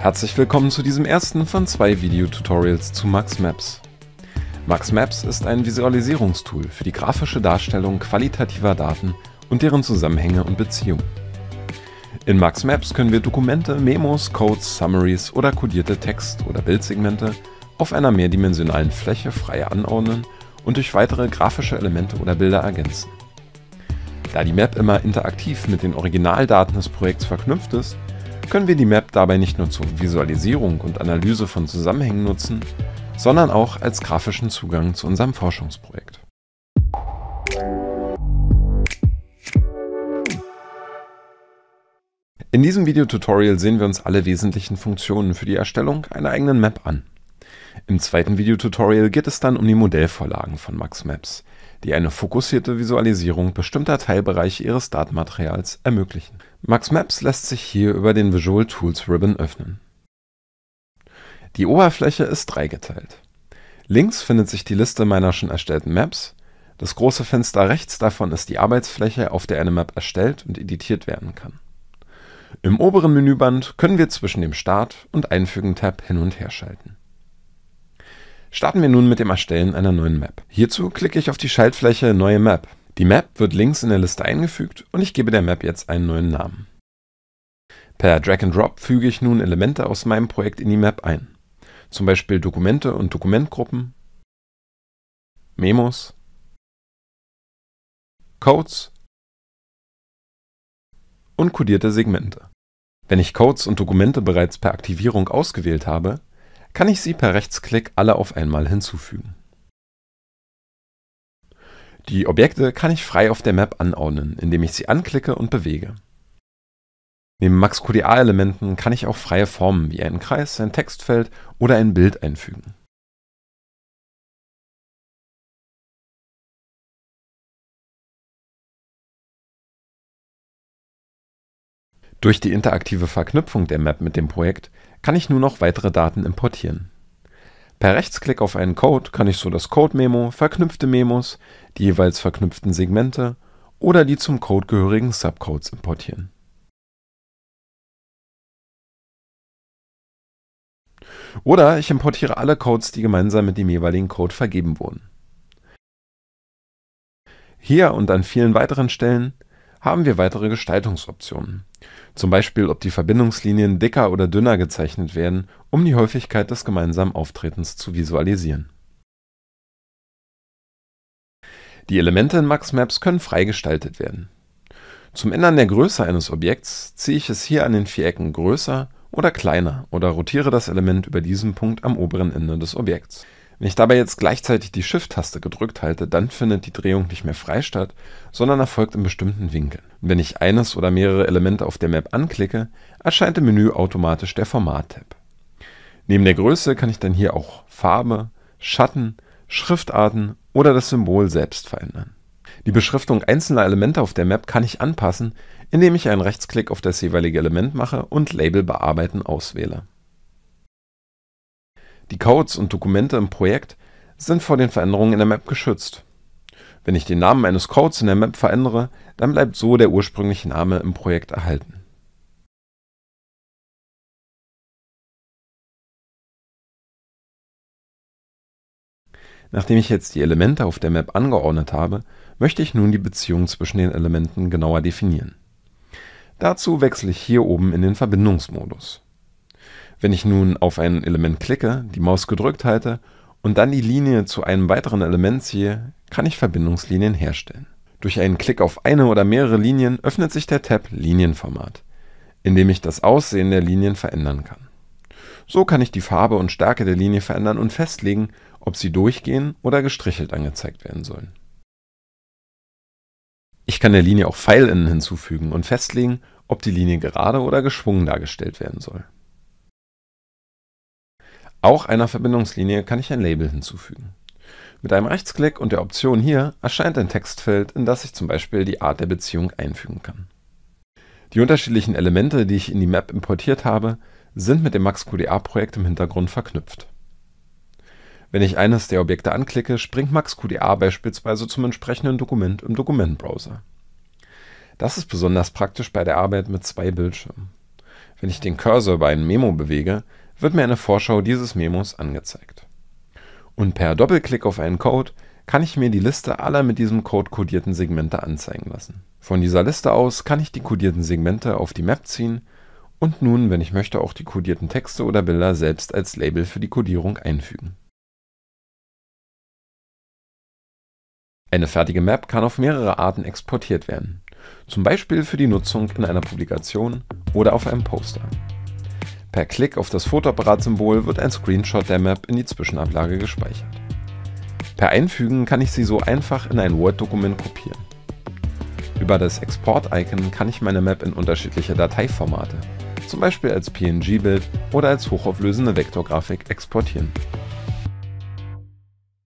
Herzlich willkommen zu diesem ersten von zwei Videotutorials zu MaxMaps. MaxMaps ist ein Visualisierungstool für die grafische Darstellung qualitativer Daten und deren Zusammenhänge und Beziehungen. In MaxMaps können wir Dokumente, Memos, Codes, Summaries oder kodierte Text- oder Bildsegmente auf einer mehrdimensionalen Fläche frei anordnen und durch weitere grafische Elemente oder Bilder ergänzen. Da die Map immer interaktiv mit den Originaldaten des Projekts verknüpft ist, können wir die Map dabei nicht nur zur Visualisierung und Analyse von Zusammenhängen nutzen, sondern auch als grafischen Zugang zu unserem Forschungsprojekt. In diesem Videotutorial sehen wir uns alle wesentlichen Funktionen für die Erstellung einer eigenen Map an. Im zweiten Videotutorial geht es dann um die Modellvorlagen von MaxMaps, die eine fokussierte Visualisierung bestimmter Teilbereiche ihres Datenmaterials ermöglichen. Max Maps lässt sich hier über den Visual Tools Ribbon öffnen. Die Oberfläche ist dreigeteilt. Links findet sich die Liste meiner schon erstellten Maps, das große Fenster rechts davon ist die Arbeitsfläche, auf der eine Map erstellt und editiert werden kann. Im oberen Menüband können wir zwischen dem Start- und Einfügen-Tab hin und her schalten. Starten wir nun mit dem Erstellen einer neuen Map. Hierzu klicke ich auf die Schaltfläche Neue Map die Map wird links in der Liste eingefügt und ich gebe der Map jetzt einen neuen Namen. Per Drag and Drop füge ich nun Elemente aus meinem Projekt in die Map ein, zum Beispiel Dokumente und Dokumentgruppen, Memos, Codes und kodierte Segmente. Wenn ich Codes und Dokumente bereits per Aktivierung ausgewählt habe, kann ich sie per Rechtsklick alle auf einmal hinzufügen. Die Objekte kann ich frei auf der Map anordnen, indem ich sie anklicke und bewege. Neben maxqda elementen kann ich auch freie Formen wie einen Kreis, ein Textfeld oder ein Bild einfügen. Durch die interaktive Verknüpfung der Map mit dem Projekt kann ich nun noch weitere Daten importieren. Per Rechtsklick auf einen Code kann ich so das Code-Memo, verknüpfte Memos, die jeweils verknüpften Segmente oder die zum Code gehörigen Subcodes importieren. Oder ich importiere alle Codes, die gemeinsam mit dem jeweiligen Code vergeben wurden. Hier und an vielen weiteren Stellen haben wir weitere Gestaltungsoptionen, zum Beispiel ob die Verbindungslinien dicker oder dünner gezeichnet werden, um die Häufigkeit des gemeinsamen Auftretens zu visualisieren. Die Elemente in Maxmaps können frei gestaltet werden. Zum Ändern der Größe eines Objekts ziehe ich es hier an den vier Ecken größer oder kleiner oder rotiere das Element über diesen Punkt am oberen Ende des Objekts wenn ich dabei jetzt gleichzeitig die Shift-Taste gedrückt halte, dann findet die Drehung nicht mehr frei statt, sondern erfolgt in bestimmten Winkeln. Wenn ich eines oder mehrere Elemente auf der Map anklicke, erscheint im Menü automatisch der Format-Tab. Neben der Größe kann ich dann hier auch Farbe, Schatten, Schriftarten oder das Symbol selbst verändern. Die Beschriftung einzelner Elemente auf der Map kann ich anpassen, indem ich einen Rechtsklick auf das jeweilige Element mache und Label bearbeiten auswähle. Die Codes und Dokumente im Projekt sind vor den Veränderungen in der Map geschützt. Wenn ich den Namen eines Codes in der Map verändere, dann bleibt so der ursprüngliche Name im Projekt erhalten. Nachdem ich jetzt die Elemente auf der Map angeordnet habe, möchte ich nun die Beziehung zwischen den Elementen genauer definieren. Dazu wechsle ich hier oben in den Verbindungsmodus. Wenn ich nun auf ein Element klicke, die Maus gedrückt halte und dann die Linie zu einem weiteren Element ziehe, kann ich Verbindungslinien herstellen. Durch einen Klick auf eine oder mehrere Linien öffnet sich der Tab Linienformat, in dem ich das Aussehen der Linien verändern kann. So kann ich die Farbe und Stärke der Linie verändern und festlegen, ob sie durchgehen oder gestrichelt angezeigt werden sollen. Ich kann der Linie auch Pfeilinnen hinzufügen und festlegen, ob die Linie gerade oder geschwungen dargestellt werden soll. Auch einer Verbindungslinie kann ich ein Label hinzufügen. Mit einem Rechtsklick und der Option Hier erscheint ein Textfeld, in das ich zum Beispiel die Art der Beziehung einfügen kann. Die unterschiedlichen Elemente, die ich in die Map importiert habe, sind mit dem MaxQDA-Projekt im Hintergrund verknüpft. Wenn ich eines der Objekte anklicke, springt MaxQDA beispielsweise zum entsprechenden Dokument im Dokumentbrowser. Das ist besonders praktisch bei der Arbeit mit zwei Bildschirmen. Wenn ich den Cursor über ein Memo bewege, wird mir eine Vorschau dieses Memos angezeigt. Und per Doppelklick auf einen Code kann ich mir die Liste aller mit diesem Code codierten Segmente anzeigen lassen. Von dieser Liste aus kann ich die codierten Segmente auf die Map ziehen und nun, wenn ich möchte, auch die codierten Texte oder Bilder selbst als Label für die Codierung einfügen. Eine fertige Map kann auf mehrere Arten exportiert werden, zum Beispiel für die Nutzung in einer Publikation oder auf einem Poster. Per Klick auf das Fotoapparat-Symbol wird ein Screenshot der Map in die Zwischenablage gespeichert. Per Einfügen kann ich sie so einfach in ein Word-Dokument kopieren. Über das Export-Icon kann ich meine Map in unterschiedliche Dateiformate, zum Beispiel als PNG-Bild oder als hochauflösende Vektorgrafik exportieren.